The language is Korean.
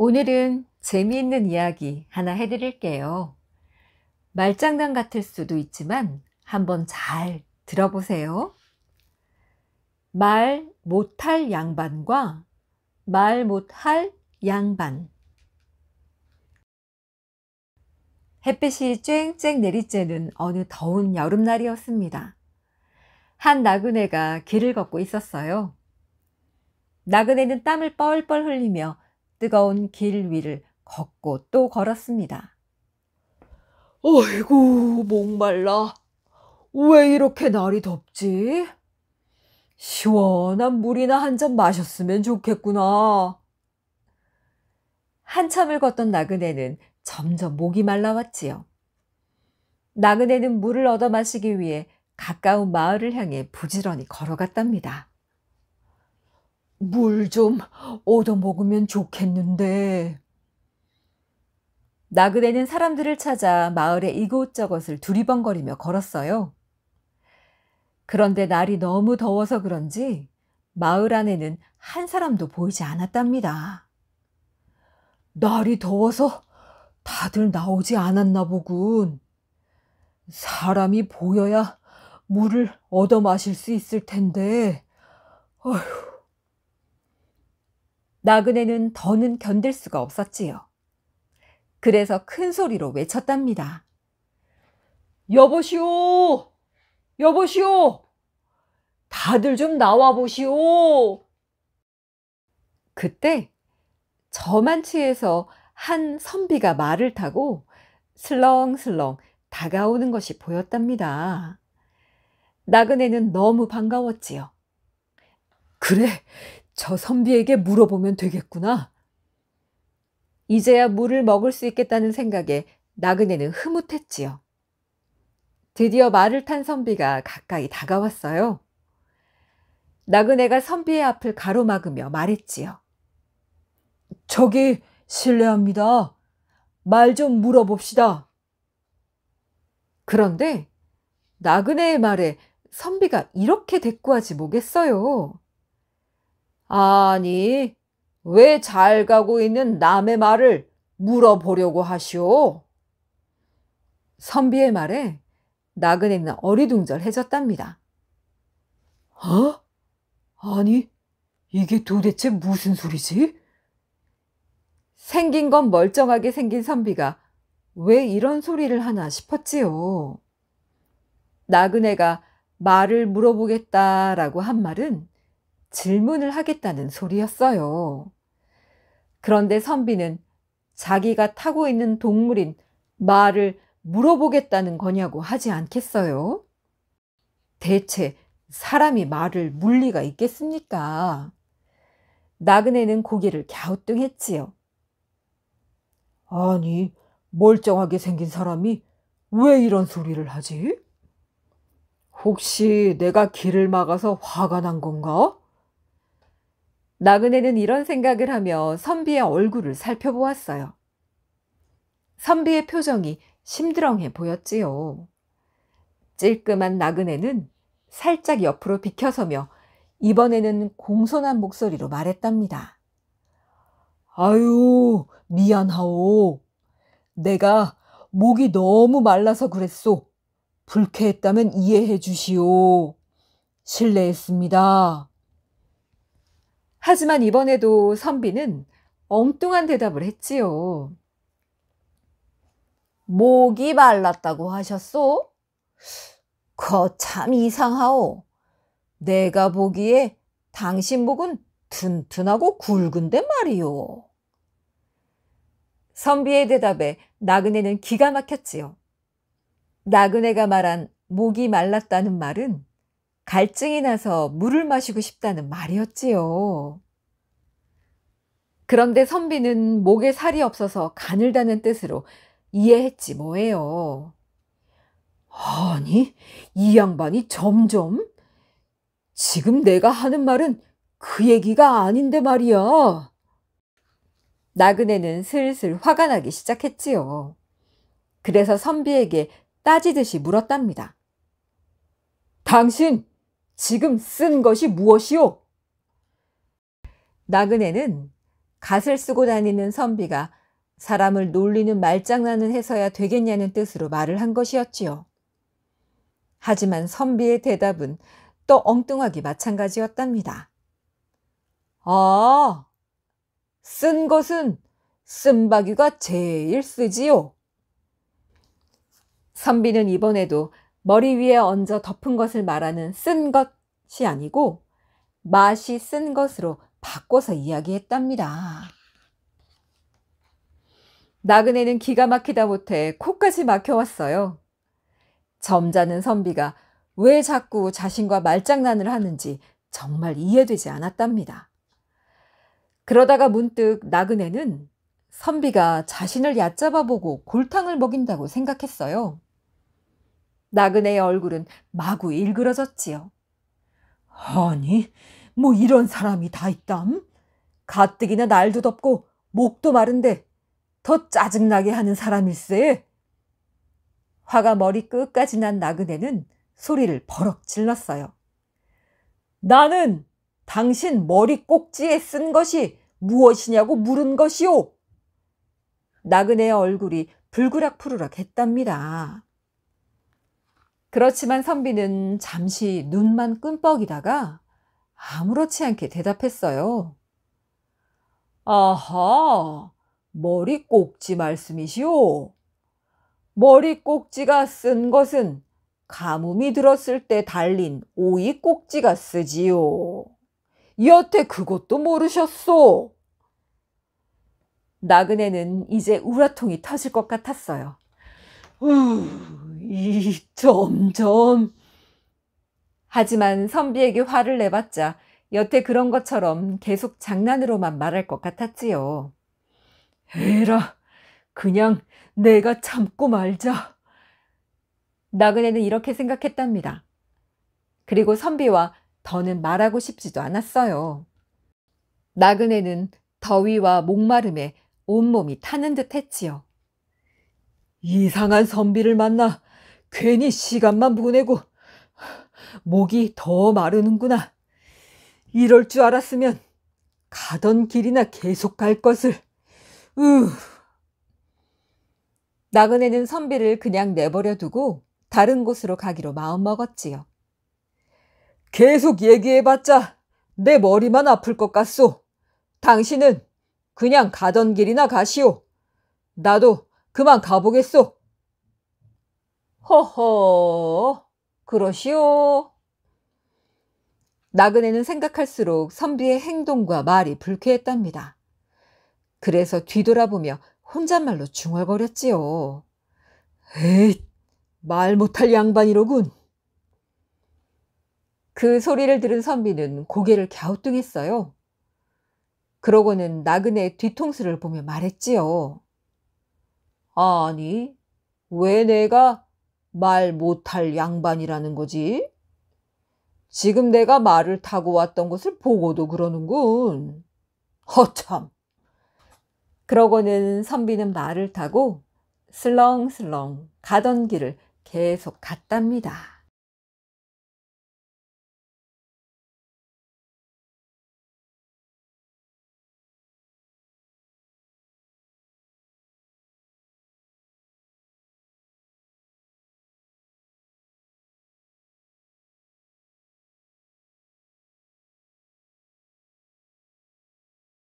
오늘은 재미있는 이야기 하나 해드릴게요. 말장난 같을 수도 있지만 한번 잘 들어보세요. 말 못할 양반과 말 못할 양반. 햇빛이 쨍쨍 내리쬐는 어느 더운 여름날이었습니다. 한 나그네가 길을 걷고 있었어요. 나그네는 땀을 뻘뻘 흘리며 뜨거운 길 위를 걷고 또 걸었습니다. 아이고 목말라. 왜 이렇게 날이 덥지? 시원한 물이나 한 잔 마셨으면 좋겠구나. 한참을 걷던 나그네는 점점 목이 말라왔지요. 나그네는 물을 얻어 마시기 위해 가까운 마을을 향해 부지런히 걸어갔답니다. 물좀 얻어먹으면 좋겠는데. 나그네는 사람들을 찾아 마을의 이곳저곳을 두리번거리며 걸었어요. 그런데 날이 너무 더워서 그런지 마을 안에는 한 사람도 보이지 않았답니다. 날이 더워서 다들 나오지 않았나 보군. 사람이 보여야 물을 얻어 마실 수 있을 텐데, 어휴, 나그네는 더는 견딜 수가 없었지요. 그래서 큰 소리로 외쳤답니다. 여보시오! 여보시오! 다들 좀 나와 보시오! 그때 저만치에서 한 선비가 말을 타고 슬렁슬렁 다가오는 것이 보였답니다. 나그네는 너무 반가웠지요. 그래, 저 선비에게 물어보면 되겠구나. 이제야 물을 먹을 수 있겠다는 생각에 나그네는 흐뭇했지요. 드디어 말을 탄 선비가 가까이 다가왔어요. 나그네가 선비의 앞을 가로막으며 말했지요. 저기 실례합니다. 말 좀 물어봅시다. 그런데 나그네의 말에 선비가 이렇게 대꾸하지 뭐겠어요. 아니, 왜 잘 가고 있는 남의 말을 물어보려고 하시오? 선비의 말에 나그네는 어리둥절해졌답니다. 어? 아니, 이게 도대체 무슨 소리지? 생긴 건 멀쩡하게 생긴 선비가 왜 이런 소리를 하나 싶었지요. 나그네가 말을 물어보겠다라고 한 말은 질문을 하겠다는 소리였어요. 그런데 선비는 자기가 타고 있는 동물인 말을 물어보겠다는 거냐고 하지 않겠어요? 대체 사람이 말을 물 리가 있겠습니까? 나그네는 고개를 갸우뚱했지요. 아니, 멀쩡하게 생긴 사람이 왜 이런 소리를 하지? 혹시 내가 길을 막아서 화가 난 건가? 나그네는 이런 생각을 하며 선비의 얼굴을 살펴보았어요. 선비의 표정이 심드렁해 보였지요. 찔끔한 나그네는 살짝 옆으로 비켜서며 이번에는 공손한 목소리로 말했답니다. 아유, 미안하오. 내가 목이 너무 말라서 그랬소. 불쾌했다면 이해해 주시오. 실례했습니다. 하지만 이번에도 선비는 엉뚱한 대답을 했지요. 목이 말랐다고 하셨소? 거 참 이상하오. 내가 보기에 당신 목은 튼튼하고 굵은데 말이오. 선비의 대답에 나그네는 기가 막혔지요. 나그네가 말한 목이 말랐다는 말은 갈증이 나서 물을 마시고 싶다는 말이었지요. 그런데 선비는 목에 살이 없어서 가늘다는 뜻으로 이해했지 뭐예요. 아니, 이 양반이 점점 지금 내가 하는 말은 그 얘기가 아닌데 말이야. 나그네는 슬슬 화가 나기 시작했지요. 그래서 선비에게 따지듯이 물었답니다. 당신 지금 쓴 것이 무엇이오? 나그네는 갓을 쓰고 다니는 선비가 사람을 놀리는 말장난을 해서야 되겠냐는 뜻으로 말을 한 것이었지요. 하지만 선비의 대답은 또 엉뚱하기 마찬가지였답니다. 아, 쓴 것은 쓴바귀가 제일 쓰지요. 선비는 이번에도 머리 위에 얹어 덮은 것을 말하는 쓴 것이 아니고 맛이 쓴 것으로 바꿔서 이야기했답니다. 나그네는 기가 막히다 못해 코까지 막혀왔어요. 점잖은 선비가 왜 자꾸 자신과 말장난을 하는지 정말 이해되지 않았답니다. 그러다가 문득 나그네는 선비가 자신을 얕잡아보고 골탕을 먹인다고 생각했어요. 나그네의 얼굴은 마구 일그러졌지요. 아니, 뭐 이런 사람이 다 있담? 가뜩이나 날도 덥고 목도 마른데 더 짜증나게 하는 사람일세. 화가 머리 끝까지 난 나그네는 소리를 버럭 질렀어요. 나는 당신 머리 꼭지에 쓴 것이 무엇이냐고 물은 것이오. 나그네의 얼굴이 불그락푸르락 했답니다. 그렇지만 선비는 잠시 눈만 끔뻑이다가 아무렇지 않게 대답했어요. 아하, 머리 꼭지 말씀이시오. 머리 꼭지가 쓴 것은 가뭄이 들었을 때 달린 오이 꼭지가 쓰지요. 여태 그것도 모르셨소. 나그네는 이제 우라통이 터질 것 같았어요. 후, 이 점점. 하지만 선비에게 화를 내봤자 여태 그런 것처럼 계속 장난으로만 말할 것 같았지요. 에라, 그냥 내가 참고 말자. 나그네는 이렇게 생각했답니다. 그리고 선비와 더는 말하고 싶지도 않았어요. 나그네는 더위와 목마름에 온몸이 타는 듯 했지요. 이상한 선비를 만나 괜히 시간만 보내고 목이 더 마르는구나. 이럴 줄 알았으면 가던 길이나 계속 갈 것을. 으. 나그네는 선비를 그냥 내버려 두고 다른 곳으로 가기로 마음먹었지요. 계속 얘기해봤자 내 머리만 아플 것 같소. 당신은 그냥 가던 길이나 가시오. 나도 그만 가보겠소. 허허, 그러시오. 나그네는 생각할수록 선비의 행동과 말이 불쾌했답니다. 그래서 뒤돌아보며 혼잣말로 중얼거렸지요. 에잇, 말 못할 양반이로군. 그 소리를 들은 선비는 고개를 갸우뚱했어요. 그러고는 나그네의 뒤통수를 보며 말했지요. 아니, 왜 내가 말 못할 양반이라는 거지? 지금 내가 말을 타고 왔던 것을 보고도 그러는군. 허참. 그러고는 선비는 말을 타고 슬렁슬렁 가던 길을 계속 갔답니다.